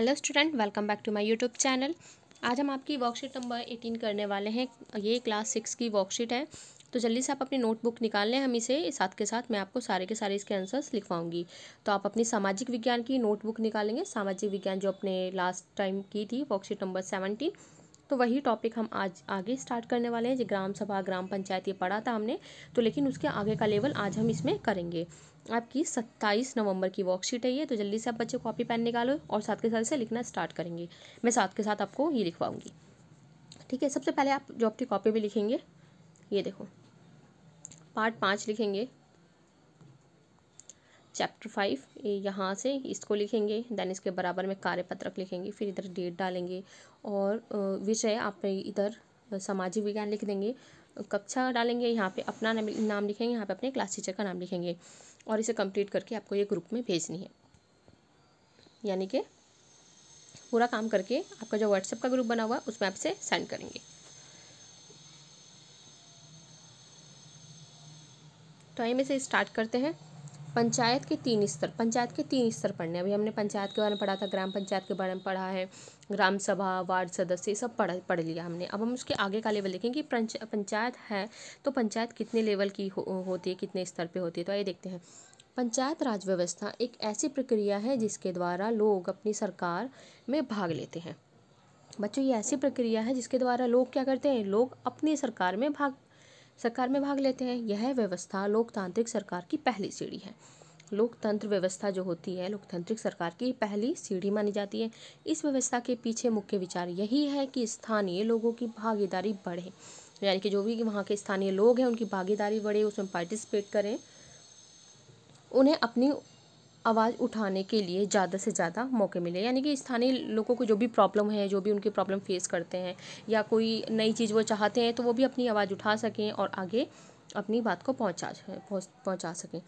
hello student welcome back to my YouTube channel आज हम आपकी वर्कशीट नंबर एटीन करने वाले हैं ये क्लास सिक्स की वर्कशीट है तो जल्दी से आप अपनी नोटबुक निकाल लें हम इसे साथ के साथ मैं आपको सारे के सारे इसके आंसर्स लिखवाऊंगी तो आप अपनी सामाजिक विज्ञान की नोटबुक निकालेंगे सामाजिक विज्ञान जो अपने लास्ट टाइम की थी वर्कशीट नंबर सेवनटीन तो वही टॉपिक हम आज आगे स्टार्ट करने वाले हैं जो ग्राम सभा ग्राम पंचायत ये पढ़ा था हमने तो लेकिन उसके आगे का लेवल आज हम इसमें करेंगे आपकी सत्ताईस नवंबर की वर्कशीट है ये तो जल्दी से आप बच्चे कॉपी पेन निकालो और साथ के साथ से लिखना स्टार्ट करेंगे मैं साथ के साथ आपको ये लिखवाऊँगी ठीक है सबसे पहले आप जो आपकी कॉपी में लिखेंगे ये देखो पार्ट पाँच लिखेंगे चैप्टर फाइव यहाँ से इसको लिखेंगे देन इसके बराबर में कार्यपत्रक लिखेंगे फिर इधर डेट डालेंगे और विषय आप इधर सामाजिक विज्ञान लिख देंगे कक्षा डालेंगे यहाँ पे अपना नाम लिखेंगे यहाँ पे अपने क्लास टीचर का नाम लिखेंगे और इसे कंप्लीट करके आपको ये ग्रुप में भेजनी है यानी कि पूरा काम करके आपका जो व्हाट्सएप का ग्रुप बना हुआ है उसमें आप इसे सेंड करेंगे तो आइए से स्टार्ट करते हैं पंचायत के तीन स्तर पंचायत के तीन स्तर पढ़ने अभी हमने पंचायत के बारे में पढ़ा था ग्राम पंचायत के बारे में पढ़ा है ग्राम सभा वार्ड सदस्य सब पढ़ पढ़ लिया हमने अब हम उसके आगे का लेवल देखें कि पंचायत है तो पंचायत कितने लेवल की हो, होती है कितने स्तर पर होती है तो आइए देखते हैं पंचायत राज व्यवस्था एक ऐसी प्रक्रिया है जिसके द्वारा लोग अपनी सरकार में भाग लेते हैं बच्चों ये ऐसी प्रक्रिया है जिसके द्वारा लोग क्या करते हैं लोग अपनी सरकार में भाग सरकार में भाग लेते हैं यह व्यवस्था लोकतांत्रिक सरकार की पहली सीढ़ी है लोकतंत्र व्यवस्था जो होती है लोकतांत्रिक सरकार की पहली सीढ़ी मानी जाती है इस व्यवस्था के पीछे मुख्य विचार यही है कि स्थानीय लोगों की भागीदारी बढ़े यानी कि जो भी वहाँ के स्थानीय लोग हैं उनकी भागीदारी बढ़े उसमें पार्टिसिपेट करें उन्हें अपनी आवाज़ उठाने के लिए ज़्यादा से ज़्यादा मौके मिले यानी कि स्थानीय लोगों को जो भी प्रॉब्लम है जो भी उनकी प्रॉब्लम फेस करते हैं या कोई नई चीज़ वो चाहते हैं तो वो भी अपनी आवाज़ उठा सकें और आगे अपनी बात को पहुँचा पहुँचा सकें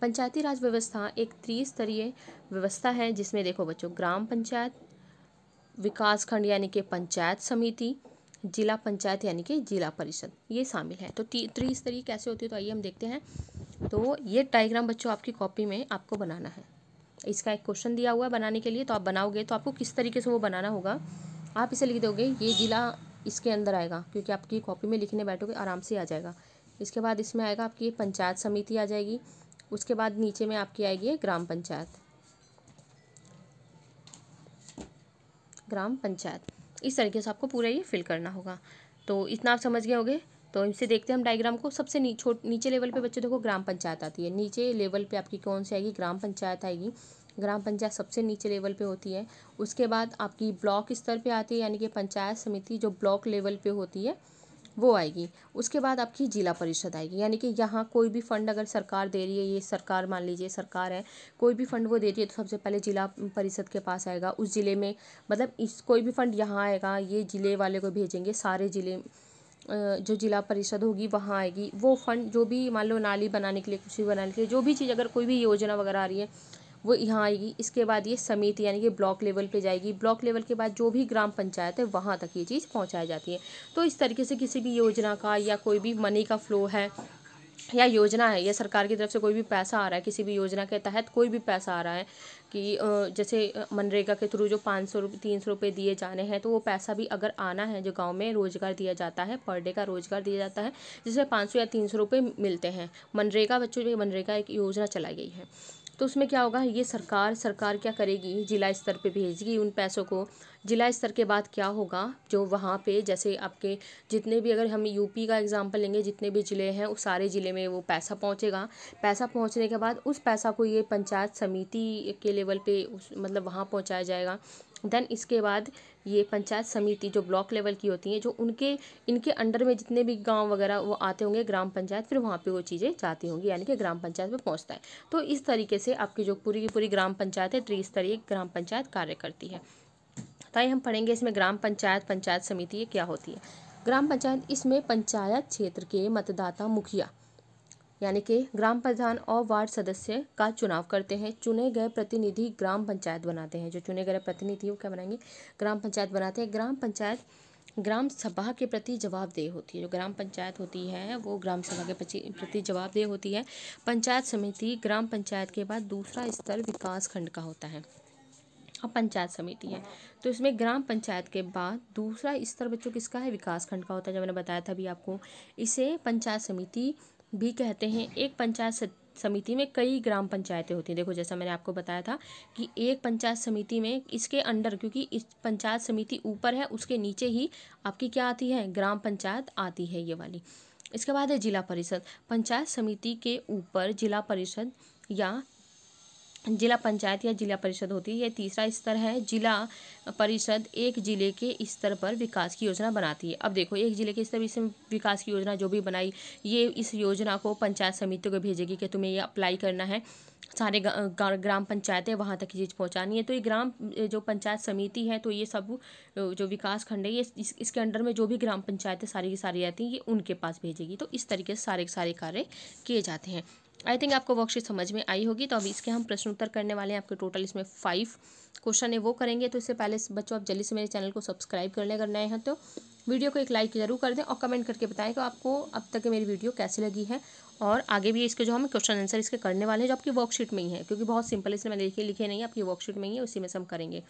पंचायती राज व्यवस्था एक त्रिस्तरीय व्यवस्था है जिसमें देखो बच्चों ग्राम पंचायत विकास खंड यानी कि पंचायत समिति जिला पंचायत यानी कि जिला परिषद ये शामिल है तो त्रिस्तरीय कैसे होती है तो आइए हम देखते हैं तो ये डाइग्राम बच्चों आपकी कॉपी में आपको बनाना है इसका एक क्वेश्चन दिया हुआ है बनाने के लिए तो आप बनाओगे तो आपको किस तरीके से वो बनाना होगा आप इसे लिख दोगे ये ज़िला इसके अंदर आएगा क्योंकि आपकी कॉपी में लिखने बैठोगे आराम से आ जाएगा इसके बाद इसमें आएगा आपकी ये पंचायत समिति आ जाएगी उसके बाद नीचे में आपकी आएगी ग्राम पंचायत ग्राम पंचायत इस तरीके से आपको पूरा ये फिल करना होगा तो इतना आप समझ गए होगे तो इनसे देखते हैं हम डायग्राम को सबसे नी, छोट नीचे लेवल पे बच्चों देखो ग्राम पंचायत आती है नीचे लेवल पे आपकी कौन सी आएगी ग्राम पंचायत आएगी ग्राम पंचायत सबसे नीचे लेवल पे होती है उसके बाद आपकी ब्लॉक स्तर पे आती है यानी कि पंचायत समिति जो ब्लॉक लेवल पे होती है वो आएगी उसके बाद आपकी जिला परिषद आएगी यानी कि यहाँ कोई भी फंड अगर सरकार दे रही है ये सरकार मान लीजिए सरकार है कोई भी फंड वो दे रही है तो सबसे पहले जिला परिषद के पास आएगा उस ज़िले में मतलब इस कोई भी फंड यहाँ आएगा ये ज़िले वाले को भेजेंगे सारे ज़िले जो जिला परिषद होगी वहाँ आएगी वो फंड जो भी मान लो नाली बनाने के लिए कुछ भी बनाने के लिए जो भी चीज़ अगर कोई भी योजना वगैरह आ रही है वो यहाँ आएगी इसके बाद ये समिति यानी कि ब्लॉक लेवल पे जाएगी ब्लॉक लेवल के बाद जो भी ग्राम पंचायत है वहाँ तक ये चीज़ पहुँचाई जाती है तो इस तरीके से किसी भी योजना का या कोई भी मनी का फ्लो है या योजना है या सरकार की तरफ से कोई भी पैसा आ रहा है किसी भी योजना के तहत कोई भी पैसा आ रहा है कि जैसे मनरेगा के थ्रू जो पाँच सौ रुपये तीन सौ रुपये दिए जाने हैं तो वो पैसा भी अगर आना है जो गाँव में रोज़गार दिया जाता है पर डे का रोज़गार दिया जाता है जिसमें पाँच सौ या तीन सौ रुपये मिलते हैं मनरेगा बच्चों मनरेगा एक योजना चलाई गई है तो उसमें क्या होगा ये सरकार सरकार क्या करेगी जिला स्तर पे भेजेगी उन पैसों को जिला स्तर के बाद क्या होगा जो वहाँ पे जैसे आपके जितने भी अगर हम यूपी का एग्जांपल लेंगे जितने भी ज़िले हैं उस सारे ज़िले में वो पैसा पहुँचेगा पैसा पहुँचने के बाद उस पैसा को ये पंचायत समिति के लेवल पर उस मतलब वहाँ पहुँचाया जाएगा देन इसके बाद ये पंचायत समिति जो ब्लॉक लेवल की होती हैं जो उनके इनके अंडर में जितने भी गांव वगैरह वो आते होंगे ग्राम पंचायत फिर वहाँ पे वो चीज़ें जाती होंगी यानी कि ग्राम पंचायत में पहुँचता है तो इस तरीके से आपकी जो पूरी की पूरी ग्राम पंचायत है त्रिस्तरीय ग्राम पंचायत कार्य करती है ताई तो हम पढ़ेंगे इसमें ग्राम पंचायत पंचायत समिति ये क्या होती है ग्राम पंचायत इसमें पंचायत क्षेत्र के मतदाता मुखिया यानी कि ग्राम प्रधान और वार्ड सदस्य का चुनाव करते हैं चुने गए प्रतिनिधि ग्राम पंचायत बनाते हैं जो चुने गए प्रतिनिधि वो क्या बनाएंगे ग्राम पंचायत बनाते हैं ग्राम पंचायत ग्राम सभा के प्रति जवाबदेह होती है जो ग्राम पंचायत होती है वो ग्राम सभा के प्रति जवाबदेह होती है पंचायत समिति ग्राम पंचायत के बाद दूसरा स्तर विकास खंड का होता है और पंचायत समिति है तो इसमें ग्राम पंचायत के बाद दूसरा स्तर बच्चों किसका है विकास खंड का होता है जो मैंने बताया था अभी आपको इसे पंचायत समिति भी कहते हैं एक पंचायत समिति में कई ग्राम पंचायतें होती हैं देखो जैसा मैंने आपको बताया था कि एक पंचायत समिति में इसके अंडर क्योंकि इस पंचायत समिति ऊपर है उसके नीचे ही आपकी क्या आती है ग्राम पंचायत आती है ये वाली इसके बाद है जिला परिषद पंचायत समिति के ऊपर जिला परिषद या जिला पंचायत या जिला परिषद होती है यह तीसरा स्तर है जिला परिषद एक जिले के स्तर पर विकास की योजना बनाती है अब देखो एक जिले के स्तर इसमें विकास की योजना जो भी बनाई ये इस योजना को पंचायत समितियों को भेजेगी कि तुम्हें ये अप्लाई करना है सारे ग्राम पंचायत है वहाँ तक ये चीज़ पहुँचानी है तो ये ग्राम जो पंचायत समिति है तो ये सब जो विकास खंड है ये इस, इसके अंडर में जो भी ग्राम पंचायतें सारी की सारी आती हैं ये उनके पास भेजेगी तो इस तरीके से सारे सारे कार्य किए जाते हैं आई थिंक आपको वर्कशीट समझ में आई होगी तो अभी इसके हम प्रश्न उत्तर करने वाले हैं आपके टोटल इसमें फाइव क्वेश्चन है वो करेंगे तो इससे पहले बच्चों आप जल्दी से मेरे चैनल को सब्सक्राइब कर लेकर अगर नए हैं तो वीडियो को एक लाइक जरूर कर दें और कमेंट करके बताएं कि आपको अब तक मेरी वीडियो कैसी लगी है और आगे भी इसके जो हम क्वेश्चन आंसर इसके करने वाले हैं जो आपकी वर्कशीट में ही है क्योंकि बहुत सिंपल इसमें मैंने लिखे लिखे नहीं है आपकी वर्कशीट में ही है उसी में से हम करेंगे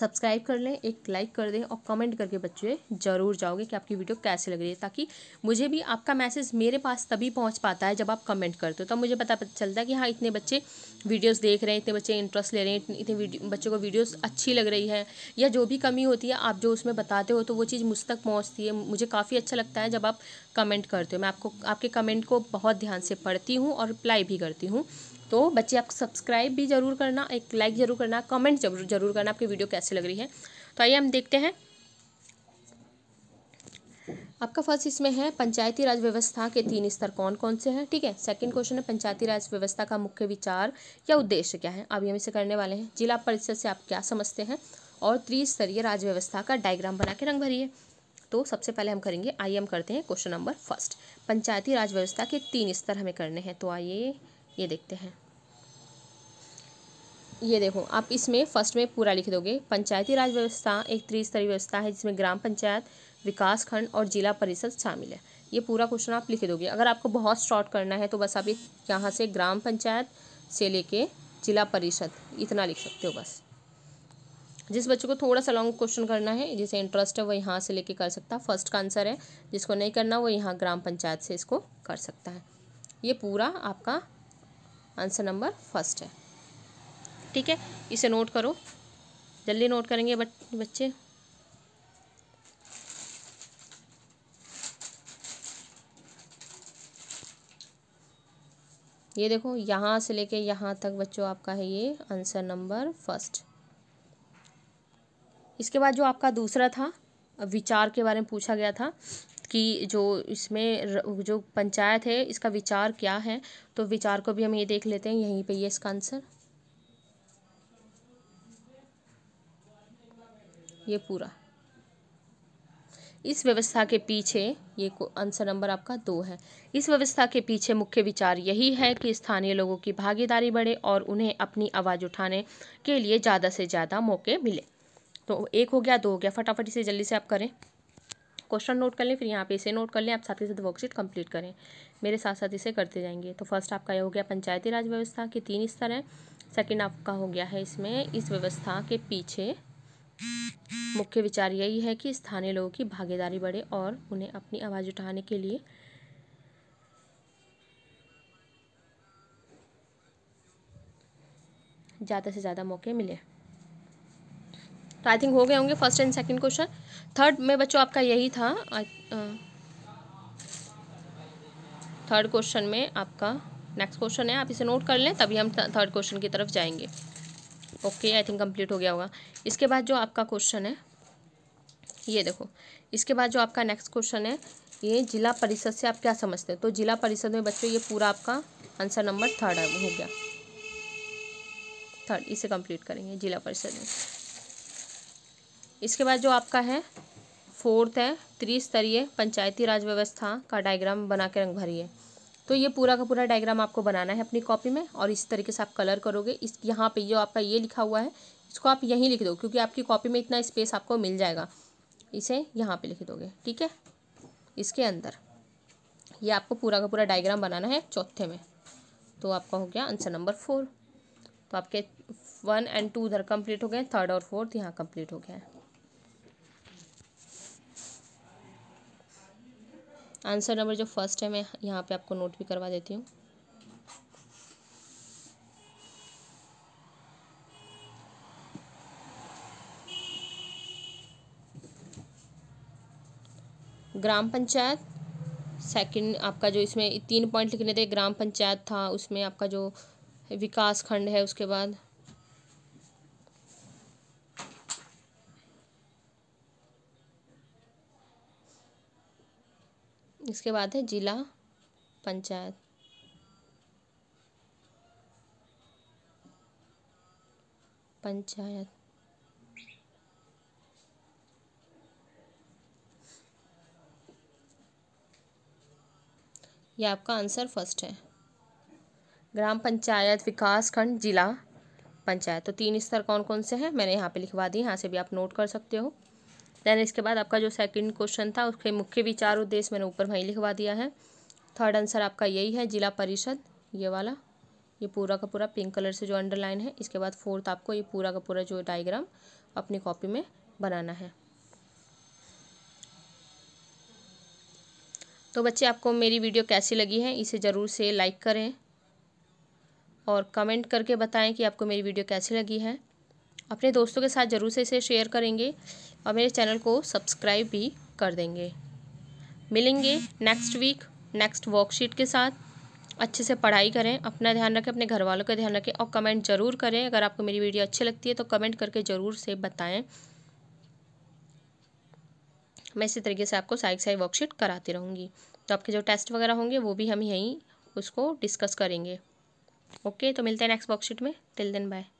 सब्सक्राइब कर लें एक लाइक कर दें और कमेंट करके बच्चे ज़रूर जाओगे कि आपकी वीडियो कैसे लग रही है ताकि मुझे भी आपका मैसेज मेरे पास तभी पहुंच पाता है जब आप कमेंट करते हो तब तो मुझे पता चलता है कि हाँ इतने बच्चे वीडियोस देख रहे हैं इतने बच्चे इंटरेस्ट ले रहे हैं इतने बच्चों को वीडियोज़ अच्छी लग रही है या जो भी कमी होती है आप जो उसमें बताते हो तो वो चीज़ मुझ तक पहुँचती है मुझे काफ़ी अच्छा लगता है जब आप कमेंट करते हो मैं आपको आपके कमेंट को बहुत ध्यान से पढ़ती हूँ और रिप्लाई भी करती हूँ तो बच्चे आप सब्सक्राइब भी जरूर करना एक लाइक ज़रूर करना कमेंट जरूर जरूर करना आपकी वीडियो कैसे लग रही है तो आइए हम देखते हैं आपका फर्स्ट इसमें है पंचायती राज व्यवस्था के तीन स्तर कौन कौन से हैं ठीक है सेकंड क्वेश्चन है पंचायती राज व्यवस्था का मुख्य विचार या उद्देश्य क्या है अभी हम इसे करने वाले हैं जिला परिषद से आप क्या समझते हैं और त्रिस्तरीय राज व्यवस्था का डायग्राम बना के रंग भरिए तो सबसे पहले हम करेंगे आइए हम करते हैं question number first Panchayati Raj व्यवस्था के तीन स्तर हमें करने हैं तो आइए ये देखते हैं ये देखो आप इसमें फर्स्ट में पूरा लिख दोगे पंचायती राज व्यवस्था एक त्रिस्तरीय व्यवस्था है जिसमें ग्राम पंचायत विकास खंड और जिला परिषद शामिल है ये पूरा क्वेश्चन आप लिख दोगे अगर आपको बहुत शॉर्ट करना है तो बस आप यहाँ से ग्राम पंचायत से लेके जिला परिषद इतना लिख सकते हो बस जिस बच्चों को थोड़ा सा लॉन्ग क्वेश्चन करना है जिसे इंटरेस्ट है वो यहाँ से लेके कर सकता है फर्स्ट का आंसर है जिसको नहीं करना वो यहाँ ग्राम पंचायत से इसको कर सकता है ये पूरा आपका आंसर नंबर फर्स्ट है ठीक है इसे नोट करो जल्दी नोट करेंगे बच्चे ये देखो यहाँ से लेके यहाँ तक बच्चों आपका है ये आंसर नंबर फर्स्ट इसके बाद जो आपका दूसरा था विचार के बारे में पूछा गया था कि जो इसमें जो पंचायत है इसका विचार क्या है तो विचार को भी हम ये देख लेते हैं यहीं पे ये इसका आंसर ये पूरा इस व्यवस्था के पीछे ये आंसर नंबर आपका दो है इस व्यवस्था के पीछे मुख्य विचार यही है कि स्थानीय लोगों की भागीदारी बढ़े और उन्हें अपनी आवाज़ उठाने के लिए ज़्यादा से ज़्यादा मौके मिले तो एक हो गया दो हो गया फटाफट इसे जल्दी से आप करें क्वेश्चन नोट कर लें फिर यहाँ पे इसे नोट कर लें आप साथ ही साथ वर्कशीट कंप्लीट करें मेरे साथ साथ इसे करते जाएंगे तो फर्स्ट आपका यह हो गया पंचायती राज व्यवस्था के तीन स्तर हैं सेकेंड आपका हो गया है इसमें इस व्यवस्था के पीछे मुख्य विचार यही है कि स्थानीय लोगों की भागीदारी बढ़े और उन्हें अपनी आवाज़ उठाने के लिए ज़्यादा से ज़्यादा मौके मिले तो आई थिंक हो गए होंगे first and second question third में बच्चों आपका यही था थर्ड क्वेश्चन uh, में आपका नेक्स्ट क्वेश्चन है आप इसे नोट कर लें तभी हम थर्ड क्वेश्चन की तरफ जाएंगे ओके आई थिंक कंप्लीट हो गया होगा इसके बाद जो आपका क्वेश्चन है ये देखो इसके बाद जो आपका नेक्स्ट क्वेश्चन है ये जिला परिषद से आप क्या समझते हैं तो जिला परिषद में बच्चों ये पूरा आपका आंसर नंबर थर्ड हो गया थर्ड इसे कंप्लीट करेंगे जिला परिषद में इसके बाद जो आपका है फोर्थ है त्रिस्तरीय पंचायती राज व्यवस्था का डायग्राम बना के रंग भरिए तो ये पूरा का पूरा डायग्राम आपको बनाना है अपनी कॉपी में और इस तरीके से आप कलर करोगे इस यहाँ पे जो आपका ये लिखा हुआ है इसको आप यहीं लिख दो क्योंकि आपकी कॉपी में इतना स्पेस आपको मिल जाएगा इसे यहाँ पे लिख दोगे ठीक है इसके अंदर ये आपको पूरा का पूरा डायग्राम बनाना है चौथे में तो आपका हो गया आंसर नंबर फोर तो आपके वन एंड टू उधर कम्प्लीट हो गए थर्ड और फोर्थ यहाँ कम्प्लीट हो गया है आंसर नंबर जो फर्स्ट है मैं यहाँ पे आपको नोट भी करवा देती हूँ ग्राम पंचायत सेकंड आपका जो इसमें तीन पॉइंट लिखने थे ग्राम पंचायत था उसमें आपका जो विकास खंड है उसके बाद इसके बाद है जिला पंचायत पंचायत यह आपका आंसर फर्स्ट है ग्राम पंचायत विकास खंड जिला पंचायत तो तीन स्तर कौन कौन से हैं मैंने यहाँ पे लिखवा दिए यहाँ से भी आप नोट कर सकते हो देन इसके बाद आपका जो सेकंड क्वेश्चन था उसके मुख्य विचार उद्देश्य मैंने ऊपर वहीं लिखवा दिया है थर्ड आंसर आपका यही है जिला परिषद ये वाला ये पूरा का पूरा पिंक कलर से जो अंडरलाइन है इसके बाद फोर्थ आपको ये पूरा का पूरा जो डायग्राम अपनी कॉपी में बनाना है तो बच्चे आपको मेरी वीडियो कैसी लगी है इसे ज़रूर से लाइक करें और कमेंट करके बताएं कि आपको मेरी वीडियो कैसी लगी है अपने दोस्तों के साथ ज़रूर से इसे शेयर करेंगे और मेरे चैनल को सब्सक्राइब भी कर देंगे मिलेंगे नेक्स्ट वीक नेक्स्ट वर्कशीट के साथ अच्छे से पढ़ाई करें अपना ध्यान रखें अपने घर वालों का ध्यान रखें और कमेंट ज़रूर करें अगर आपको मेरी वीडियो अच्छी लगती है तो कमेंट करके ज़रूर से बताएं मैं इसी तरीके से आपको साइक साइक वर्कशीट कराती रहूँगी तो आपके जो टेस्ट वगैरह होंगे वो भी हम यहीं उसको डिस्कस करेंगे ओके तो मिलते हैं नेक्स्ट वर्कशीट में टिल दिन बाय